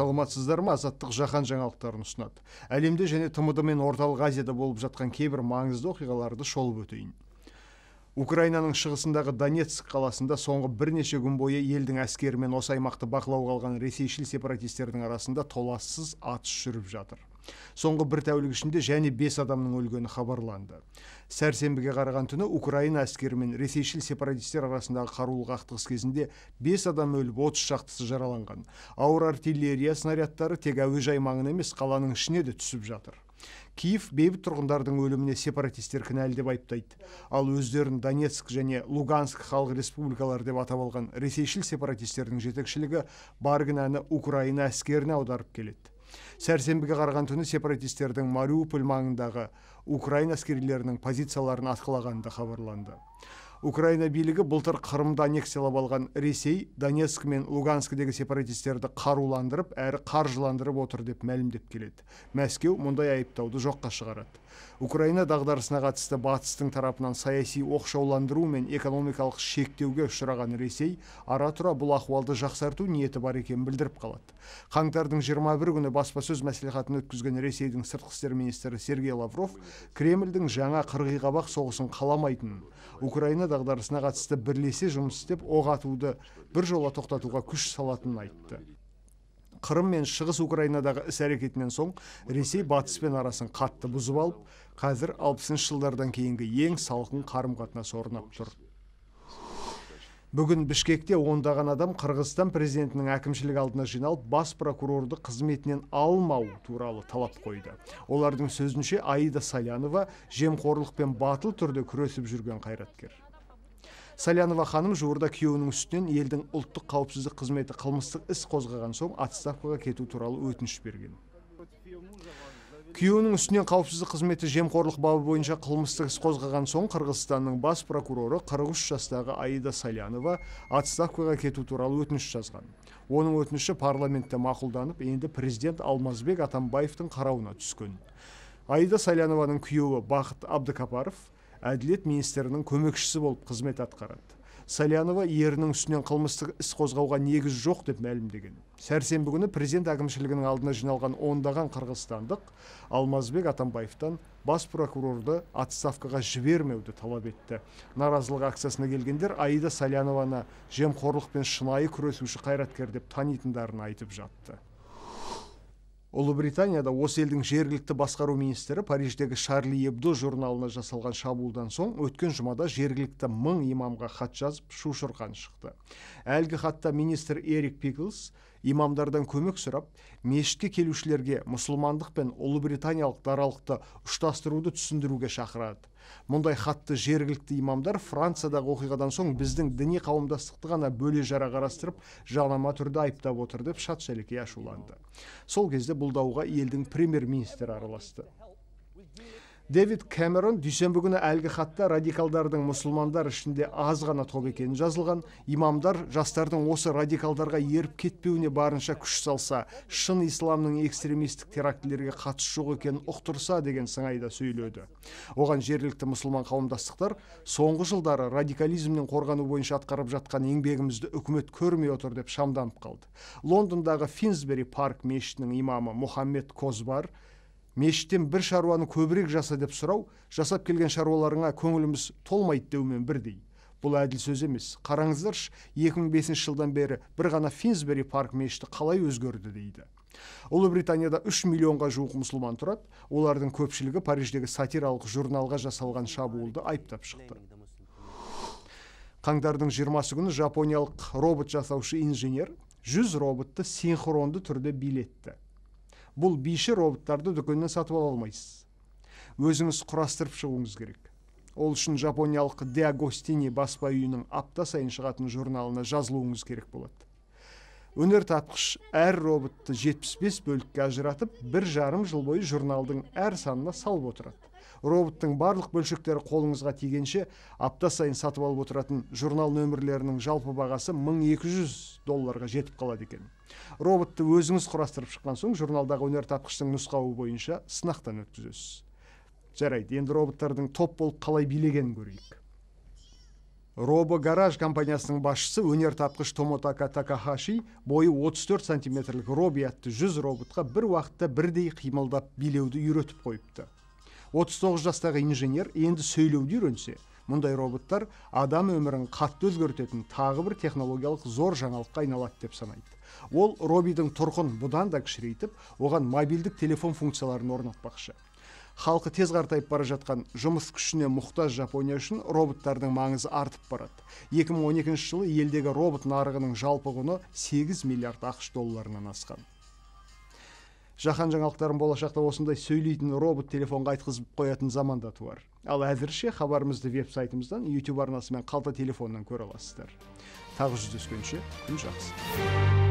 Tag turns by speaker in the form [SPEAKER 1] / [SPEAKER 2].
[SPEAKER 1] саламатсыздар ма азаттық жаһан жаңалықтарын ұсынады әлемде және тмд мен орталық азияда болып жатқан кейбір маңызды оқиғаларды шолып өтейін украинаның шығысындағы донецк қаласында соңғы бірнеше күн бойы елдің әскері мен осы аймақты бақылауға алған ресейшіл сепаратистердің арасында толассыз атыс жүріп жатыр соңғы бір тәулік ішінде және бес адамның өлгені хабарланды сәрсенбіге қараған түні украина әскері мен ресейшіл сепаратистер арасындағы қарулы қақтығыс кезінде бес адам өліп отыз шақтысы жараланған ауыр артиллерия снарядтары тек әуежай маңына емес қаланың ішіне де түсіп жатыр киев бейбіт тұрғындардың өліміне сепаратистер кінәлі деп айыптайды ал өздерін донецк және луганск халық республикалары деп атап алған ресейшіл сепаратистердің жетекшілігі бар кінәні украина әскеріне аударып келеді сәрсенбіге қараған түні сепаратистердің мариуполь маңындағы украин әскерилерінің позицияларын атқылағаны да хабарланды украина билігі былтыр қырымды аннексиялап алған ресей донецк мен лугансктегі сепаратистерді қаруландырып әрі қаржыландырып отыр деп мәлімдеп келеді мәскеу мұндай айыптауды жоққа шығарады украина дағдарысына қатысты батыстың тарапынан саяси оқшауландыру мен экономикалық шектеуге ұшыраған ресей ара тұра бұл ахуалды жақсарту ниеті бар екенін білдіріп қалады қаңтардың 21 күні баспасөз мәслихатын өткізген ресейдің сыртқы істер министрі сергей лавров кремльдің жаңа қырғиқабақ соғысын қаламайтынын украина дағдарысына қатысты бірлесе жұмыс істеп оқ атуды біржола тоқтатуға күш салатынын айтты қырым мен шығыс украинадағы іс әрекетінен соң ресей батыспен арасын қатты бұзып алып қазір алпысыншы жылдардан кейінгі ең салқын қарым қатынас орнап тұр бүгін бішкекте ондаған адам қырғызстан президентінің әкімшілік алдына жиналып бас прокурорды қызметінен алмау туралы талап қойды олардың сөзінше аида салянова жемқорлықпен батыл түрде күресіп жүрген қайраткер салянова ханым жуырда күйеуінің үстінен елдің ұлттық қауіпсіздік қызметі қылмыстық іс қозғаған соң отставкаға кету туралы өтініш берген күйеуінің үстінен қауіпсіздік қызметі жемқорлық бабы бойынша қылмыстық іс қозғаған соң қырғызстанның бас прокуроры 43 жастағы аида салянова отставкаға кету туралы өтініш жазған оның өтініші парламентте мақұлданып енді президент алмазбек атамбаевтың қарауына түскен аида салянованың күйеуі бақыт абдыкапаров әділет министрінің көмекшісі болып қызмет атқарады салянова ерінің үстінен қылмыстық іс қозғауға негіз жоқ деп мәлімдеген сәрсенбі күні президент әкімшілігінің алдына жиналған ондаған қырғызстандық алмазбек атамбаевтан бас прокурорды отставкаға жібермеуді талап етті наразылық акциясына келгендер аида салянованы жемқорлықпен шынайы күресуші қайраткер деп танитындарын айтып жатты ұлыбританияда осы елдің жергілікті басқару министрі париждегі шарли ебдо журналына жасалған шабуылдан соң өткен жұмада жергілікті мың имамға хат жазып шу шұрқан шықты әлгі хатта министр эрик пиклс имамдардан көмек сұрап мешітке келушілерге мұсылмандық пен ұлыбританиялық даралықты ұштастыруды түсіндіруге шақырады мұндай хатты жергілікті имамдар франциядағы оқиғадан соң біздің діни қауымдастықты ғана бөле жара қарастырып жалама түрде айыптап отыр деп шат шәлекей ашуланды сол кезде бұл дауға елдің премьер министрі араласты дэвид кэмерон дүйсенбі күні әлгі хатта радикалдардың мұсылмандар ішінде аз ғана топ екенін жазылған имамдар жастардың осы радикалдарға еріп кетпеуіне барынша күш салса шын исламның экстремистік терактілерге қатысы жоқ екенін ұқтырса деген сыңайда сөйледі оған жергілікті мұсылман қауымдастықтар соңғы жылдары радикализмнен қорғану бойынша атқарып жатқан еңбегімізді үкімет көрмей отыр деп шамданып қалды лондондағы финсбери парк мешітінің имамы мұхаммед козбар мешіттен бір шаруаны көбірек жаса деп сұрау жасап келген шаруаларыңа көңіліміз толмайды деумен бірдей бұл әділ сөз емес қараңыздаршы 2005 жылдан бері бір ғана финсбери парк мешіті қалай өзгерді дейді ұлыбританияда 3 миллионға жуық мұсылман тұрады олардың көпшілігі париждегі сатиралық журналға жасалған шабуылды айыптап шықты қаңтардың жиырмасы күні жапониялық робот жасаушы инженер жүз роботты синхронды түрде билетті бұл биші роботтарды дүкеннен сатып ала алмайсыз өзіңіз құрастырып шығуыңыз керек ол үшін жапониялық диагостини баспа үйінің апта сайын шығатын журналына жазылуыңыз керек болады өнертапқыш әр роботты 75 бөлікке ажыратып бір жарым жыл бойы журналдың әр санына салып отырады роботтың барлық бөлшектері қолыңызға тигенше апта сайын сатып алып отыратын журнал нөмірлерінің жалпы бағасы 1200 долларға жетіп қалады екен роботты өзіңіз құрастырып шыққан соң журналдағы өнертапқыштың нұсқауы бойынша сынақтан өткізесіз жарайды енді роботтардың топ болып қалай билегенін көрейік робо гараж компаниясының басшысы өнертапқыш томотака такахаши бойы 34 сантиметрлік роби атты 100 роботқа бір уақытта бірдей қимылдап билеуді үйретіп қойыпты 39 жастағы инженер енді сөйлеуді үйренсе мұндай роботтар адам өмірін қатты өзгертетін тағы бір технологиялық зор жаңалыққа айналады деп санайды ол робидің тұрқын бұдан да кішірейтіп оған мобильдік телефон функцияларын орнатпақшы халқы тез қартайып бара жатқан жұмыс күшіне мұқтаж жапония үшін роботтардың маңызы артып барады 2012 жылы елдегі робот нарығының жалпы құны 8 миллиард ақш долларынан асқан жаһан жаңалықтарын болашақта осындай сөйлейтін робот телефонға айтқызып қоятын заман да туар ал әзірше хабарымызды веб сайтымыздан ютуб арнасы мен қалта телефоннан көре аласыздар тағы жүздескенше күн жақсы